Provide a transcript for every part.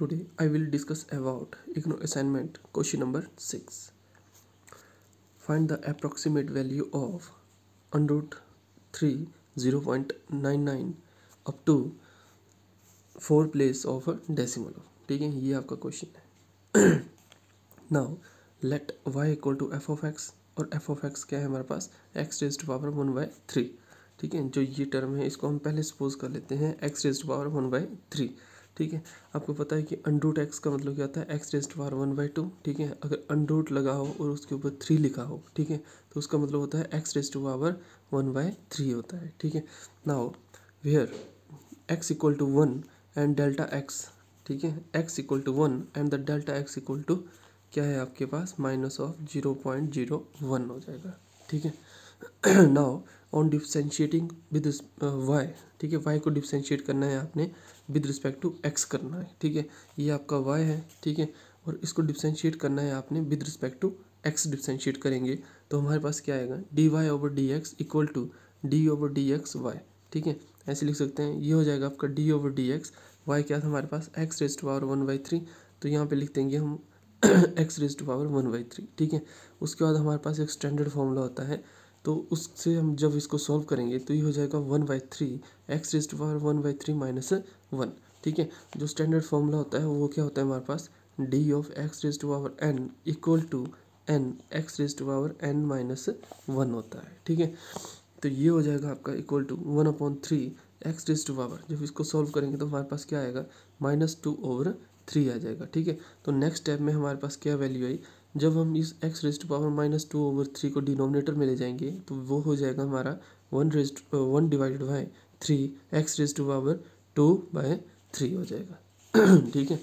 today I will discuss about IGNOU assignment question number six find the approximate value of under root three zero point nine nine up to four place of decimal ठीक है ये आपका question है now let Y equal to F of x और F of X क्या है हमारे पास X raise to power one by three ठीक है जो ये टर्म है इसको हम पहले सपोज कर लेते हैं X raise to power one by three ठीक है आपको पता है कि अनडूट एक्स का मतलब क्या होता है X raised power one by two ठीक है अगर अनडूट लगा हो और उसके ऊपर थ्री लिखा हो ठीक है तो उसका मतलब होता है X raised power one by three होता है ठीक है हो where X equal to one and delta x ठीक है X equal to one and the delta X equal to क्या है आपके पास minus of zero point zero one हो जाएगा ठीक है now on differentiating with Y ठीक है वाई को डिफ्रेंशिएट करना है आपने विद रिस्पेक्ट टू एक्स करना है ठीक है ये आपका वाई है ठीक है और इसको डिफ्रेंशिएट करना है आपने with respect to X differentiate करेंगे तो हमारे पास क्या आएगा D Y over D x equal to D over D X Y ठीक है ऐसे लिख सकते हैं ये हो जाएगा आपका D over D X Y क्या था हमारे पास X raise to power one by three तो यहाँ पे लिख देंगे हम X raise to power one by three ठीक है उसके बाद हमारे पास एक स्टैंडर्ड फॉर्मूला होता है तो उससे हम जब इसको सॉल्व करेंगे तो ये हो जाएगा one by three x raise to power one by three minus one ठीक है जो स्टैंडर्ड फॉर्मूला होता है वो क्या होता है हमारे पास d of x raise to power n equal to n x raise to power n minus one होता है ठीक है तो ये हो जाएगा आपका equal to one upon three x raise to power जब इसको सॉल्व करेंगे तो हमारे पास क्या आएगा माइनस टू ओवर थ्री आ जाएगा ठीक है तो नेक्स्ट स्टेप में हमारे पास क्या वैल्यू आई जब हम इस x raise to power minus two over three को डिनोमिनेटर में ले जाएंगे तो वो हो जाएगा हमारा one raise one divided by three x raise to power two by three हो जाएगा ठीक है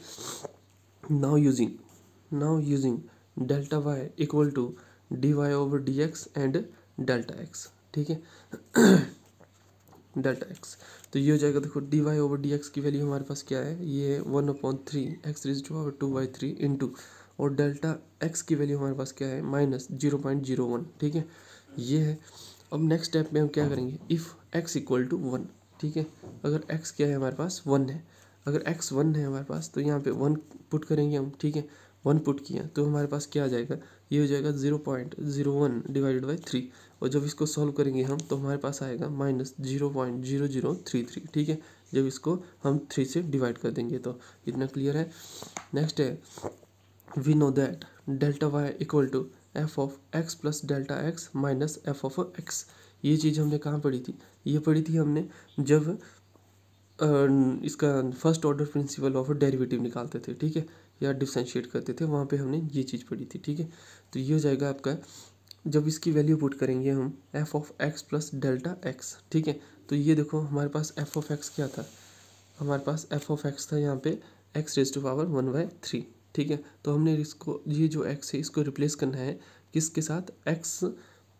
now using now using delta y equal to d Y over D x and delta x ठीक है डेल्टा एक्स तो ये हो जाएगा देखो d Y over D x की वैल्यू हमारे पास क्या है ये है one upon three x raise to power two by three into और डेल्टा एक्स की वैल्यू हमारे पास क्या है minus zero point zero one ठीक है ये है अब नेक्स्ट स्टेप में हम क्या करेंगे if x equal to one ठीक है अगर एक्स क्या है हमारे पास वन है अगर एक्स वन है हमारे पास तो यहाँ पे वन पुट करेंगे हम ठीक है वन पुट किया तो हमारे पास क्या आ जाएगा ये हो जाएगा zero point zero one divided by three और जब इसको सॉल्व करेंगे हम तो हमारे पास आएगा minus zero point zero zero three three ठीक है जब इसको हम थ्री से डिवाइड कर देंगे तो इतना क्लियर है नेक्स्ट है we know that delta y equal to F of x plus delta x minus f of x ये चीज़ हमने कहाँ पढ़ी थी ये पढ़ी थी हमने जब इसका first order principle of derivative निकालते थे ठीक है या डिफ्रेंशिएट करते थे वहाँ पे हमने ये चीज़ पढ़ी थी ठीक है तो ये हो जाएगा आपका जब इसकी वैल्यू पुट करेंगे हम f of x plus delta x ठीक है तो ये देखो हमारे पास एफ ऑफ एक्स क्या था हमारे पास एफ ऑफ एक्स था यहाँ पे x raise to power one by three ठीक है तो हमने इसको ये जो एक्स है इसको रिप्लेस करना है किसके साथ एक्स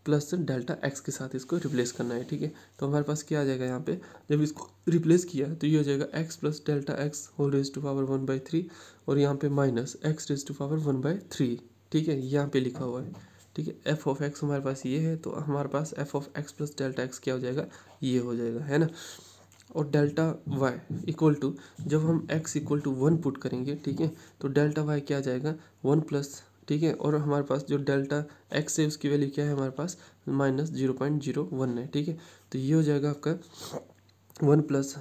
प्लस डेल्टा एक्स के साथ इसको रिप्लेस करना है ठीक है तो हमारे पास क्या आ जाएगा यहाँ पे जब इसको रिप्लेस किया तो ये हो जाएगा x plus delta x whole raise to power one by three और यहाँ पे minus x raise to power one by three ठीक है यहाँ पे लिखा हुआ है ठीक है एफ ऑफ एक्स हमारे पास ये है तो हमारे पास f of x plus delta x क्या हो जाएगा ये हो जाएगा है ना और डेल्टा वाई इक्वल टू जब हम x equal to one put करेंगे ठीक है तो डेल्टा वाई क्या जाएगा वन प्लस ठीक है और हमारे पास जो डेल्टा एक्स है उसकी वैल्यू क्या है हमारे पास minus zero point zero one है ठीक है तो ये हो जाएगा आपका one plus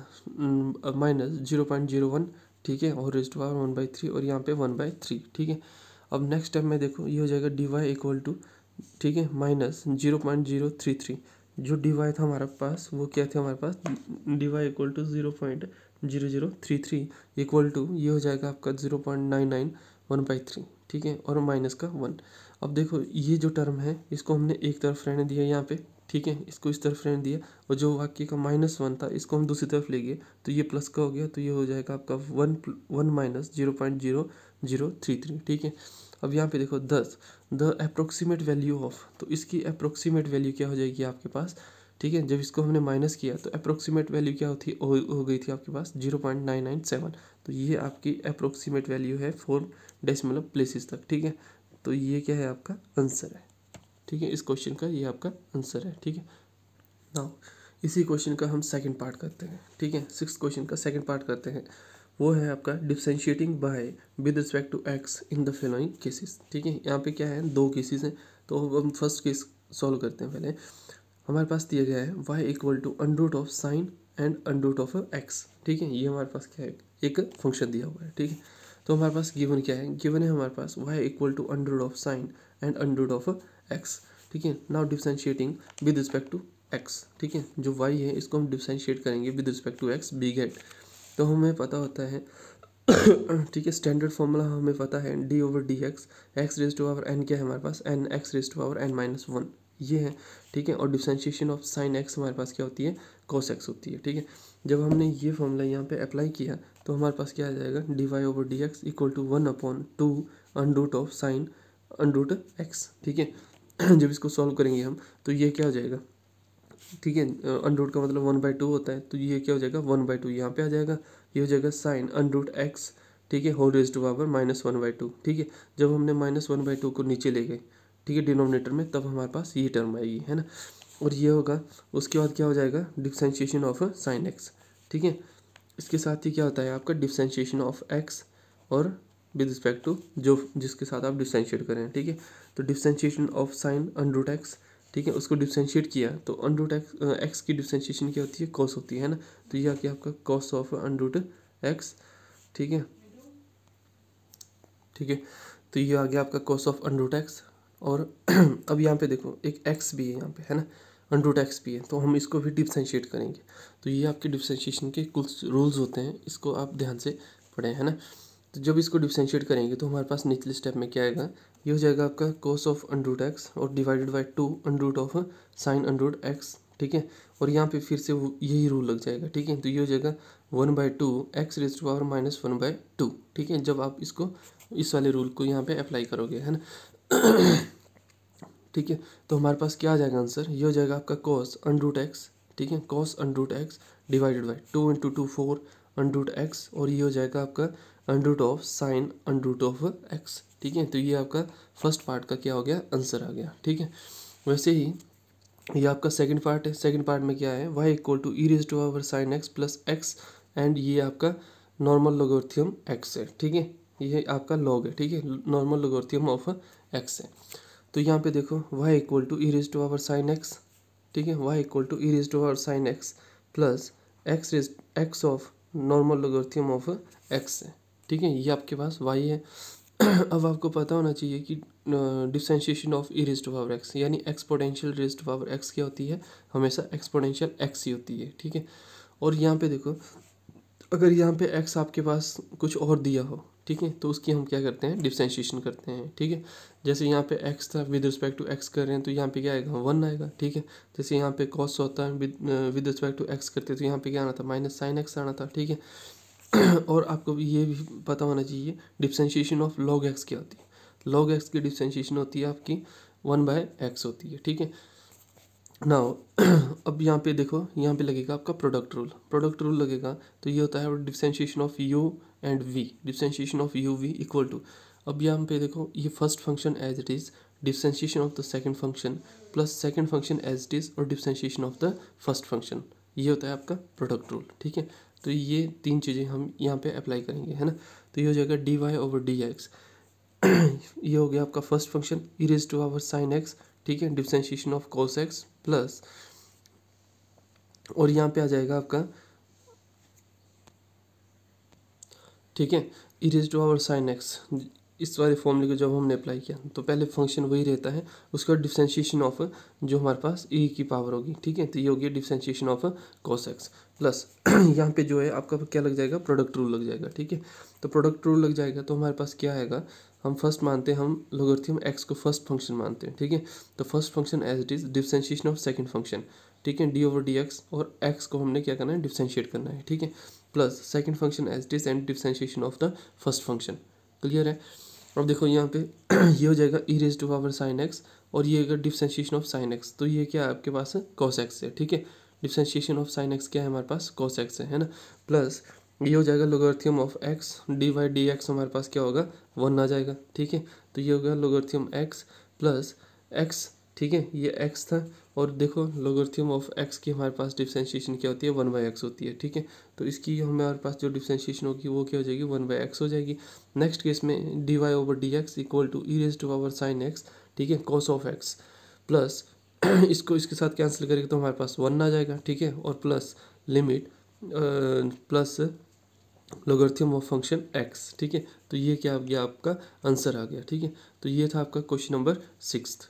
minus zero point zero one ठीक है और raised power one by three और यहाँ पे वन बाई थ्री ठीक है अब नेक्स्ट स्टेप में देखो ये हो जाएगा डी वाई इक्वल टू ठीक है minus zero point zero three three जो डी वाई था हमारे पास वो क्या थे हमारे पास d y equal to zero point zero zero three three equal to ये हो जाएगा आपका zero point nine nine one by three ठीक है और माइनस का वन अब देखो ये जो टर्म है इसको हमने एक तरफ रहने दिया यहाँ पे ठीक है इसको इस तरफ रहने दिया और जो वाक्य का माइनस वन था इसको हम दूसरी तरफ ले गए तो ये प्लस का हो गया तो ये हो जाएगा आपका one one minus zero point zero zero three three ठीक है अब यहाँ पे देखो दस द अप्रोक्सीमेट वैल्यू ऑफ तो इसकी अप्रोक्सीमेट वैल्यू क्या हो जाएगी आपके पास ठीक है जब इसको हमने माइनस किया तो अप्रोक्सीमेट वैल्यू क्या होती हो, हो गई थी आपके पास zero point nine nine seven तो ये आपकी अप्रोक्सीमेट वैल्यू है फोर डेसिमल प्लेसेस तक ठीक है तो ये क्या है आपका आंसर है ठीक है इस क्वेश्चन का ये आपका आंसर है ठीक है ना इसी क्वेश्चन का हम सेकेंड पार्ट करते हैं ठीक है सिक्स क्वेश्चन का सेकेंड पार्ट करते हैं वो है आपका differentiating by with respect to x in the following cases ठीक है यहाँ पे क्या है दो केसेस हैं तो हम फर्स्ट केस सॉल्व करते हैं पहले हमारे पास दिया गया है y equal to under root of sine and under root of x ठीक है ये हमारे पास क्या है एक फंक्शन दिया हुआ है ठीक है तो हमारे पास गिवन क्या है गिवन है हमारे पास y equal to under root of sine and under root of x ठीक है now differentiating with respect to x ठीक है जो वाई है इसको हम डिफ्रेंशिएट करेंगे with respect to x we get तो हमें पता होता है ठीक है स्टैंडर्ड फॉर्मूला हमें पता है d over D x x raise to power n क्या है हमारे पास n x raise to power n minus one ये है ठीक है और डिफ्रेंशिएशन ऑफ साइन एक्स हमारे पास क्या होती है कॉस एक्स होती है ठीक है जब हमने ये फॉर्मूला यहाँ पे अप्लाई किया तो हमारे पास क्या आ जाएगा d Y over D x equal to one upon two under root of sine under root x ठीक है जब इसको सॉल्व करेंगे हम तो ये क्या हो जाएगा ठीक है अनरूट का मतलब वन बाई टू होता है तो ये क्या हो जाएगा वन बाई टू यहाँ पे आ जाएगा ये हो जाएगा साइन अनरूट एक्स ठीक है whole raise to power minus one by two ठीक है जब हमने माइनस वन बाई टू को नीचे ले गए ठीक है डिनोमिनेटर में तब हमारे पास ये टर्म आएगी है ना और ये होगा उसके बाद क्या हो जाएगा डिफ्रेंशिएशन ऑफ साइन एक्स ठीक है इसके साथ ही क्या होता है आपका डिफ्रेंशिएशन ऑफ एक्स और विद रिस्पेक्ट टू जो जिसके साथ आप डिफ्रेंशिएट करें ठीक है तो differentiation of sine under root x ठीक है उसको डिफ्रेंशिएट किया तो अन रूट एक्स एक्स की डिफ्रेंशिएशन क्या होती है कॉस होती है ना तो ये आ गया आपका cos of under root x ठीक है ठीक है तो ये आ गया आपका कॉस ऑफ अन रूट एक्स और अब यहाँ पे देखो एक एक्स भी है यहाँ पे है ना अन रूट एक्स भी है तो हम इसको भी डिफ्रेंशिएट करेंगे तो ये आपके डिफ्रेंशिएशन के कुछ रूल्स होते हैं इसको आप ध्यान से पढ़ें है ना तो जब इसको डिफ्रेंशिएट करेंगे तो हमारे पास निचले स्टेप में क्या आएगा ये हो जाएगा आपका कोस ऑफ अंडरूट एक्स और divided by two under root of sine under root x ठीक है और यहाँ पे फिर से यही रूल लग जाएगा ठीक है तो ये हो जाएगा one by two x raise to power minus one by two ठीक है जब आप इसको इस वाले रूल को यहाँ पे अप्लाई करोगे है ना ठीक है तो हमारे पास क्या आ जाएगा आंसर ये हो जाएगा आपका कॉस अंडरूट एक्स ठीक है cos under root x divided by two into two four under root x और ये हो जाएगा आपका under root of sine under root of x ठीक है तो ये आपका फर्स्ट पार्ट का क्या हो गया आंसर आ गया ठीक है वैसे ही ये आपका सेकंड पार्ट है सेकंड पार्ट में क्या है y equal to e raise to power sine x plus x and ये आपका नॉर्मल लोगोर्थियम एक्स है ठीक है ये आपका लॉग है ठीक है नॉर्मल लोगोर्थियम ऑफ एक्स है तो यहाँ पे देखो y equal to e raise to power sine x ठीक है y equal to e raise to power sine x plus x raise x of normal logarithm of x है ठीक है ये आपके पास वाई है अब आपको पता होना चाहिए कि differentiation of e raised power x यानी एक्सपोटेंशियल रेज पावर एक्स क्या होती है हमेशा एक्सपोटेंशियल एक्स ही होती है ठीक है और यहाँ पे देखो अगर यहाँ पे एक्स आपके पास कुछ और दिया हो ठीक है तो उसकी हम क्या करते हैं डिफ्रेंशिएशन करते हैं ठीक है जैसे यहाँ पे एक्स था विद रिस्पेक्ट टू एक्स कर रहे हैं तो यहाँ पे क्या आएगा वन आएगा ठीक है जैसे यहाँ पे कॉस होता है विद रिस्पेक्ट टू एक्स करते हैं तो यहाँ पे क्या आना था माइनस साइन एक्स आना था ठीक है और आपको ये भी पता होना चाहिए डिफ्रेंशिएशन ऑफ लॉग एक्स क्या होती है लॉग एक्स की डिफ्रेंशिएशन होती है आपकी वन बाय एक्स होती है ठीक है ना अब यहाँ पे देखो यहाँ पे लगेगा आपका प्रोडक्ट रूल प्रोडक्ट रूल लगेगा तो ये होता है differentiation of u and v differentiation of u v equal to अब यहाँ पे देखो ये first function as it is differentiation of the second function plus second function as it is और differentiation of the first function ये होता है आपका प्रोडक्ट रूल ठीक है तो ये तीन चीज़ें हम यहाँ पे अप्लाई करेंगे है ना तो ये हो जाएगा d Y over D x ये हो गया आपका first function e raise to power sine x ठीक है differentiation of cos x plus और यहाँ पे आ जाएगा आपका ठीक है e raise to power sine x इस वाले फॉर्मूले को जब हमने अप्लाई किया तो पहले फंक्शन वही रहता है उसका डिफ्रेंशिएशन ऑफ जो हमारे पास ई e की पावर होगी ठीक है तो ये होगी differentiation of cos x plus यहाँ पे जो है आपका क्या लग जाएगा प्रोडक्ट रूल लग जाएगा ठीक है तो प्रोडक्ट रूल लग जाएगा तो हमारे पास क्या आएगा हम फर्स्ट मानते हैं हम हम एक्स को फर्स्ट फंक्शन मानते हैं ठीक है तो first function as it is differentiation of second function ठीक है डी ओवर डी एक्स और एक्स को हमने क्या करना है डिफ्रेंशिएट करना है ठीक है plus second function as it is and differentiation of the first function clear है अब देखो यहाँ पे ये हो जाएगा e raise to power sine x और ये होगा डिफ्रेंशिएशन ऑफ साइन एक्स तो ये क्या आपके पास है कॉस एक्स है ठीक है डिफ्रेंशिएशन ऑफ साइन एक्स क्या है हमारे पास कॉस एक्स है ना प्लस ये हो जाएगा logarithm of x d y d x हमारे पास क्या होगा वन आ जाएगा ठीक है तो ये होगा लोगार्थम एक्स प्लस एक्स ठीक है ये एक्स था और देखो लोगोरिथम ऑफ एक्स की हमारे पास डिफ्रेंशिएशन क्या होती है वन बाई एक्स होती है ठीक है तो इसकी हमारे पास जो डिफ्रेंशिएशन होगी वो क्या हो जाएगी वन बाई एक्स हो जाएगी नेक्स्ट केस में d Y over D x equal to e raise to power sine x ठीक है कॉस ऑफ एक्स प्लस इसको इसके साथ कैंसिल करेंगे तो हमारे पास वन आ जाएगा ठीक है और plus limit plus logarithm of function x ठीक है तो ये क्या आ गया आपका आंसर आ गया ठीक है तो ये था आपका क्वेश्चन नंबर सिक्स